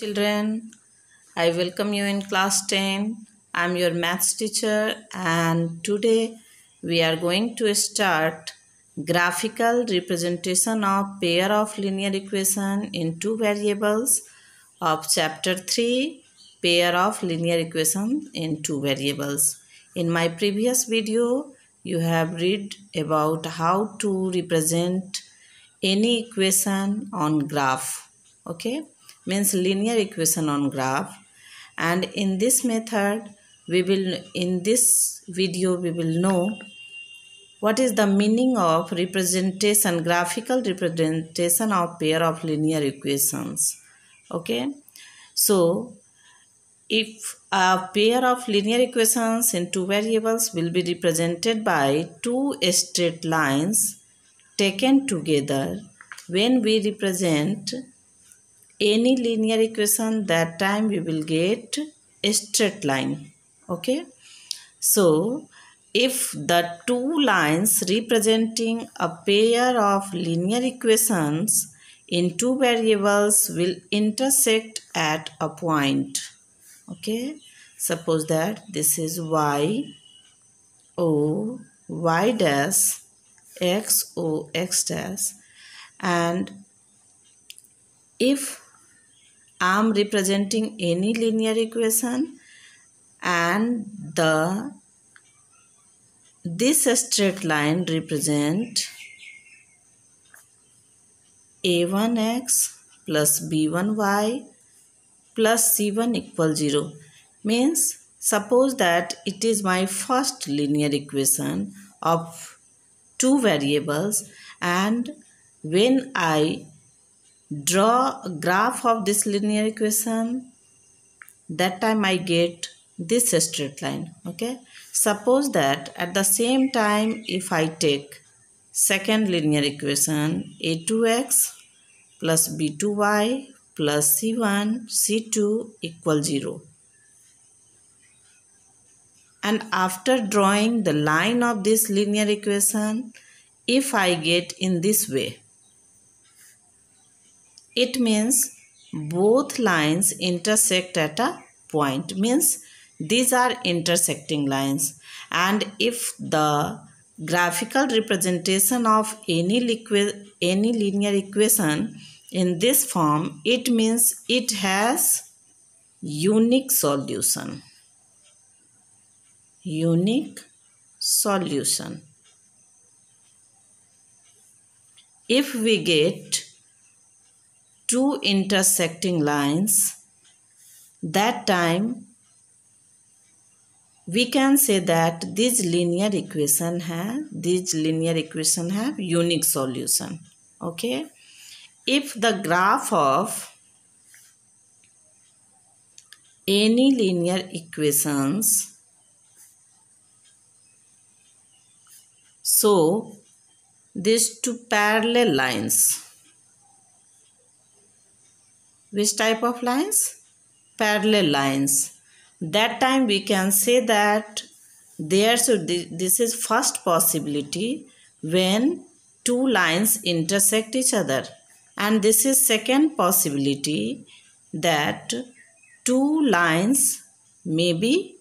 children i welcome you in class 10 i'm your maths teacher and today we are going to start graphical representation of pair of linear equation in two variables of chapter 3 pair of linear equation in two variables in my previous video you have read about how to represent any equation on graph okay means linear equation on graph and in this method we will in this video we will know what is the meaning of representation graphical representation of pair of linear equations okay so if a pair of linear equations in two variables will be represented by two straight lines taken together when we represent any linear equation that time we will get a straight line okay so if the two lines representing a pair of linear equations in two variables will intersect at a point okay suppose that this is y o y dash x o x dash and if am representing any linear equation and the this straight line represent a1x plus b1y plus c1 equal 0 means suppose that it is my first linear equation of two variables and when I draw a graph of this linear equation that time I get this straight line okay suppose that at the same time if I take second linear equation a2x plus b2y plus c1 c2 equal 0 and after drawing the line of this linear equation if I get in this way it means both lines intersect at a point means these are intersecting lines and if the graphical representation of any liquid any linear equation in this form it means it has unique solution unique solution if we get two intersecting lines that time we can say that this linear equation have this linear equation have unique solution okay if the graph of any linear equations so these two parallel lines which type of lines? Parallel lines. That time we can say that there So this is first possibility when two lines intersect each other and this is second possibility that two lines may be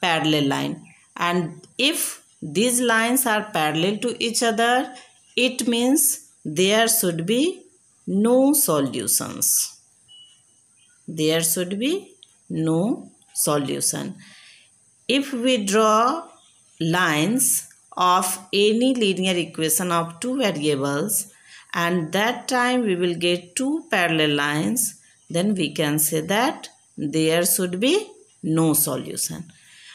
parallel line and if these lines are parallel to each other it means there should be no solutions there should be no solution if we draw lines of any linear equation of two variables and that time we will get two parallel lines then we can say that there should be no solution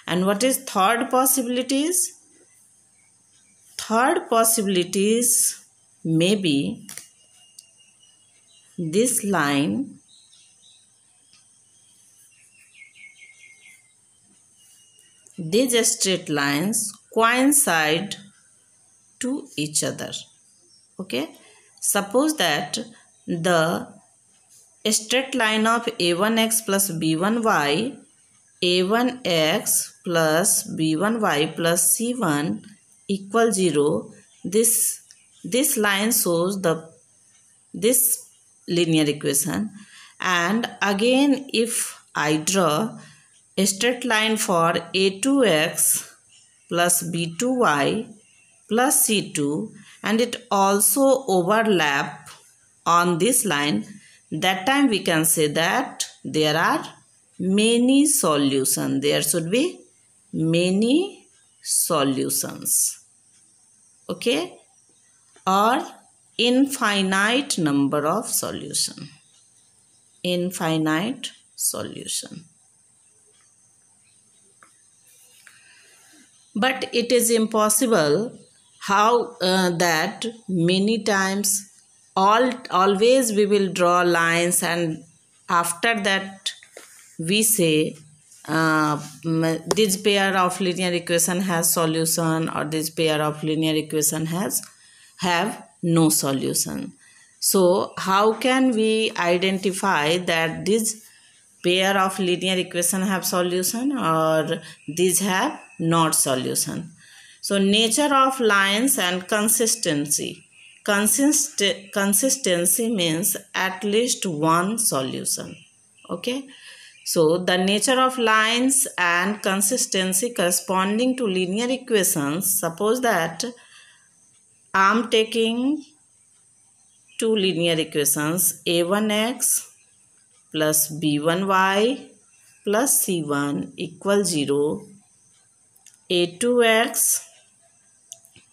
and what is third possibilities third possibilities may be this line These straight lines coincide to each other. Okay. Suppose that the straight line of a1x plus b1y, a1x plus b1y plus c1 equal 0. This, this line shows the this linear equation and again if I draw straight line for a2x plus b2y plus c2 and it also overlap on this line that time we can say that there are many solutions there should be many solutions okay or infinite number of solution infinite solution but it is impossible how uh, that many times all always we will draw lines and after that we say uh, this pair of linear equation has solution or this pair of linear equation has have no solution so how can we identify that this pair of linear equation have solution or these have not solution. So nature of lines and consistency. Consist consistency means at least one solution. Okay. So the nature of lines and consistency corresponding to linear equations. Suppose that I am taking two linear equations a1x plus b1y plus c1 equals 0 a2x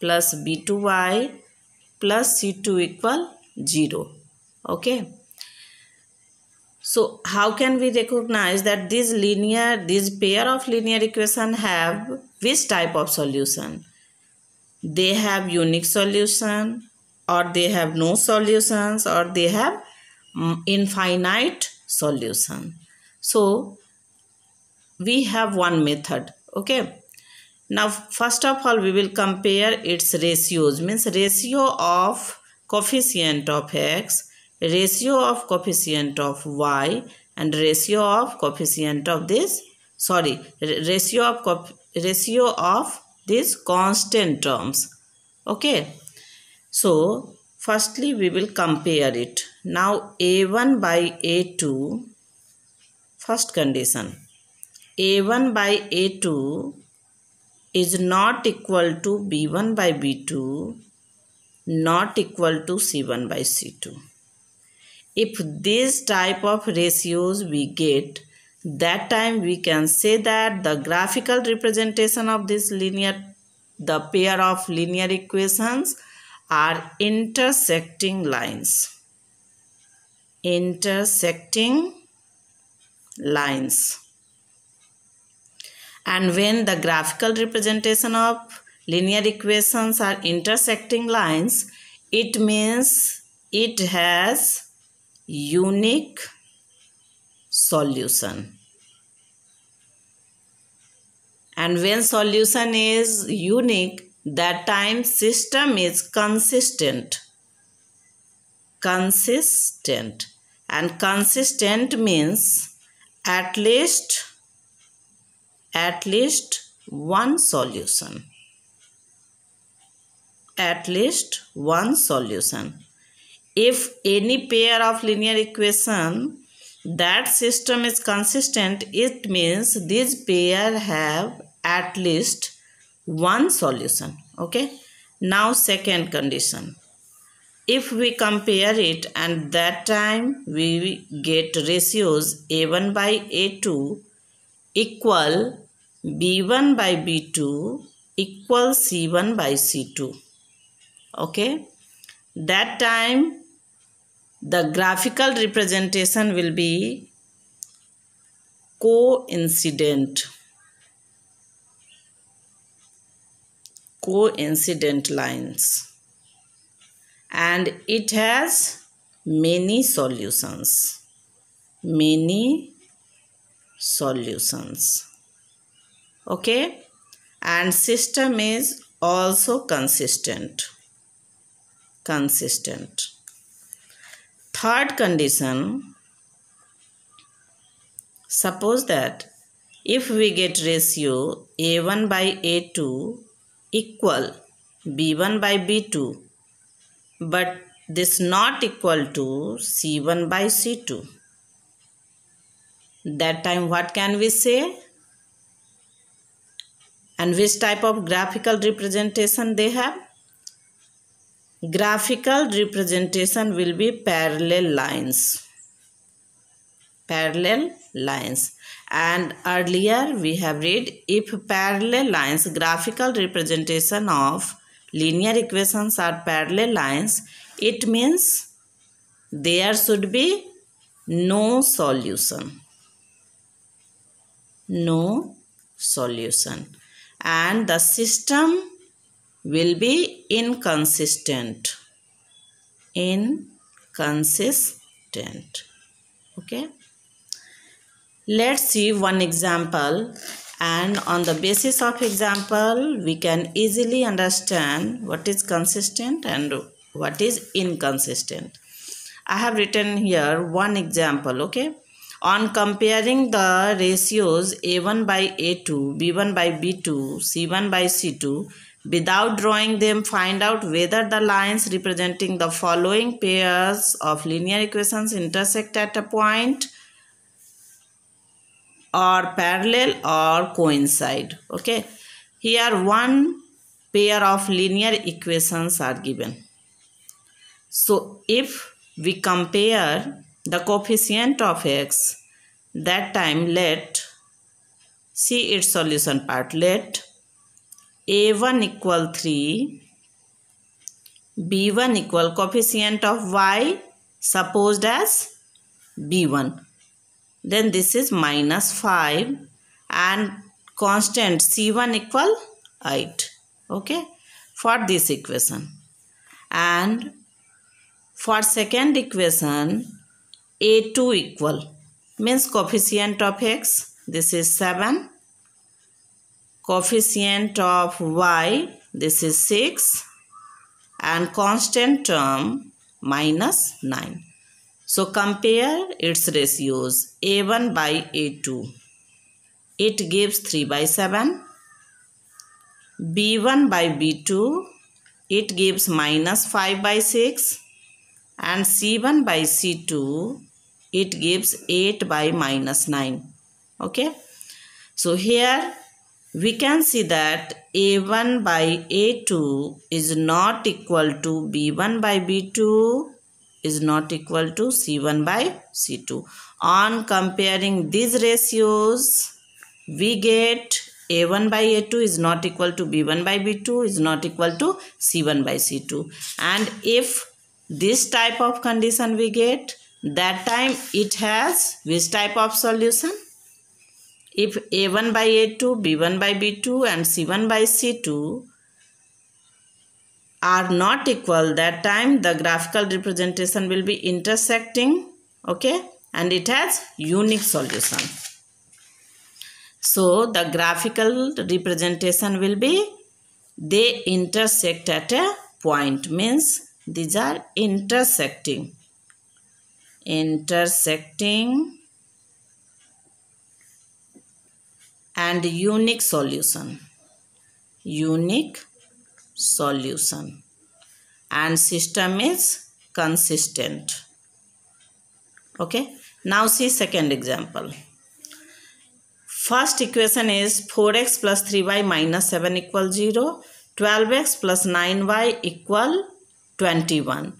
plus b2y plus c2 equal 0. Okay. So how can we recognize that this linear, this pair of linear equation have which type of solution? They have unique solution or they have no solutions or they have mm, infinite solution. So we have one method. Okay now first of all we will compare its ratios means ratio of coefficient of x ratio of coefficient of y and ratio of coefficient of this sorry ratio of ratio of this constant terms okay so firstly we will compare it now a1 by a2 first condition a1 by a2 is not equal to B1 by B2 not equal to C1 by C2. If this type of ratios we get, that time we can say that the graphical representation of this linear, the pair of linear equations are intersecting lines. Intersecting lines and when the graphical representation of linear equations are intersecting lines, it means it has unique solution. And when solution is unique, that time system is consistent. Consistent. And consistent means at least at least one solution. At least one solution. If any pair of linear equation that system is consistent, it means this pair have at least one solution. Okay. Now second condition. If we compare it and that time we get ratios A1 by A2 equal b1 by b2 equal c1 by c2 okay that time the graphical representation will be coincident coincident lines and it has many solutions many solutions. Okay. And system is also consistent. Consistent. Third condition. Suppose that if we get ratio A1 by A2 equal B1 by B2 but this not equal to C1 by C2 that time what can we say and which type of graphical representation they have graphical representation will be parallel lines parallel lines and earlier we have read if parallel lines graphical representation of linear equations are parallel lines it means there should be no solution no solution and the system will be inconsistent inconsistent okay let's see one example and on the basis of example we can easily understand what is consistent and what is inconsistent i have written here one example okay on comparing the ratios A1 by A2, B1 by B2, C1 by C2, without drawing them, find out whether the lines representing the following pairs of linear equations intersect at a point or parallel or coincide. Okay. Here one pair of linear equations are given. So if we compare the coefficient of x that time let see its solution part let a1 equal 3 b1 equal coefficient of y supposed as b1 then this is minus 5 and constant c1 equal 8 okay for this equation and for second equation a2 equal means coefficient of x this is 7 coefficient of y this is 6 and constant term minus 9 so compare its ratios a1 by a2 it gives 3 by 7 b1 by b2 it gives minus 5 by 6 and c1 by c2 it gives 8 by minus 9 okay so here we can see that a1 by a2 is not equal to b1 by b2 is not equal to c1 by c2 on comparing these ratios we get a1 by a2 is not equal to b1 by b2 is not equal to c1 by c2 and if this type of condition we get that time it has which type of solution if a1 by a2 b1 by b2 and c1 by c2 are not equal that time the graphical representation will be intersecting okay and it has unique solution so the graphical representation will be they intersect at a point means these are intersecting intersecting and unique solution unique solution and system is consistent okay now see second example first equation is 4x plus 3y minus 7 equal 0 12x plus 9y equal 21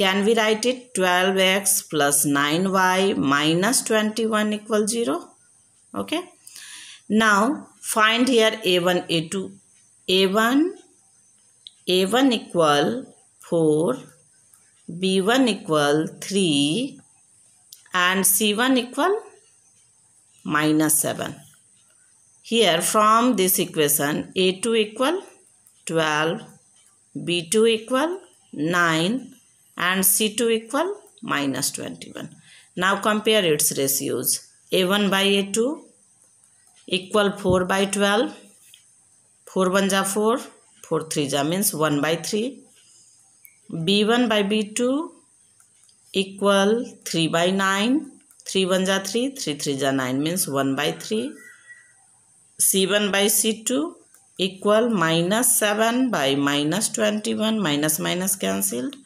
can we write it 12x plus 9y minus 21 equal 0? Okay. Now find here a1, a2. a1, a1 equal 4, b1 equal 3 and c1 equal minus 7. Here from this equation a2 equal 12, b2 equal 9 and C2 equal minus 21. Now compare its ratios. A1 by A2 equal 4 by 12. 4 1 ja 4. 4 3 ja means 1 by 3. B1 by B2 equal 3 by 9. 3 1 ja 3. 3 3 ja 9 means 1 by 3. C1 by C2 equal minus 7 by minus 21. Minus minus cancelled.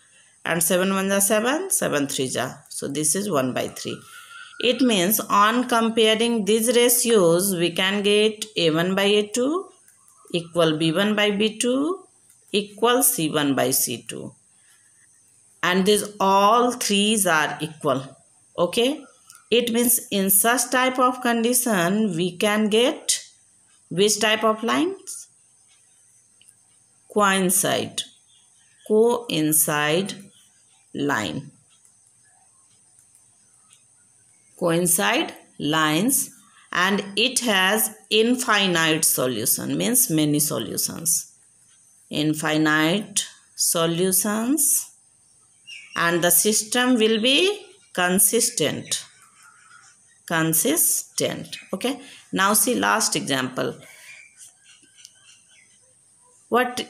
and 7 1 7 7 3 ja so this is 1 by 3 it means on comparing these ratios we can get a1 by a2 equal b1 by b2 equal c1 by c2 and these all threes are equal okay it means in such type of condition we can get which type of lines coincide coincide line. Coincide lines and it has infinite solution means many solutions. Infinite solutions and the system will be consistent consistent okay now see last example what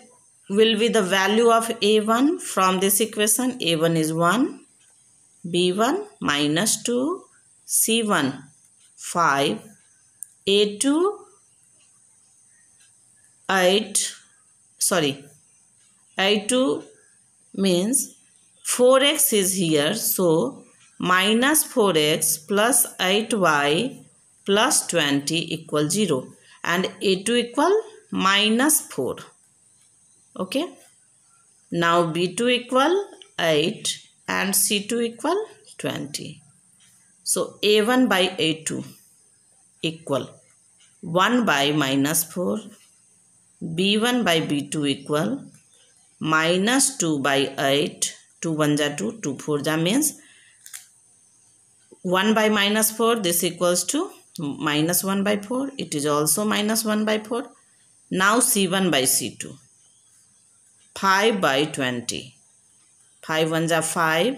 will be the value of a1 from this equation a1 is 1 b1 minus 2 c1 5 a2 8 sorry a2 means 4x is here so minus 4x plus 8y plus 20 equals 0 and a2 equal minus 4 okay now b2 equal 8 and c2 equal 20 so a1 by a2 equal 1 by minus 4 b1 by b2 equal minus 2 by 8 2 1 2 2 4 means 1 by minus 4 this equals to minus 1 by 4 it is also minus 1 by 4 now c1 by c2 5 by 20. 5 ones are 5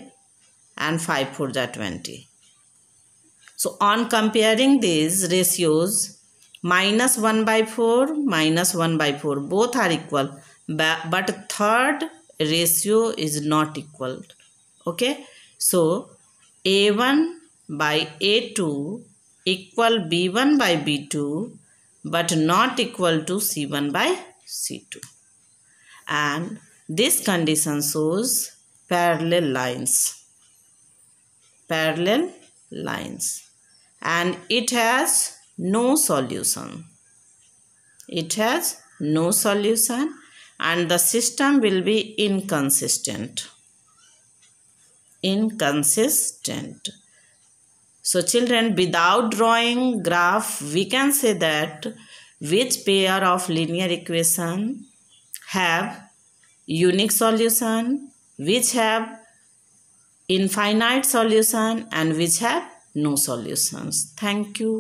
and 5 fours are 20. So on comparing these ratios, minus 1 by 4, minus 1 by 4, both are equal. But third ratio is not equal. Okay. So A1 by A2 equal B1 by B2 but not equal to C1 by C2 and this condition shows parallel lines parallel lines and it has no solution it has no solution and the system will be inconsistent inconsistent so children without drawing graph we can say that which pair of linear equation have unique solution, which have infinite solution and which have no solutions. Thank you.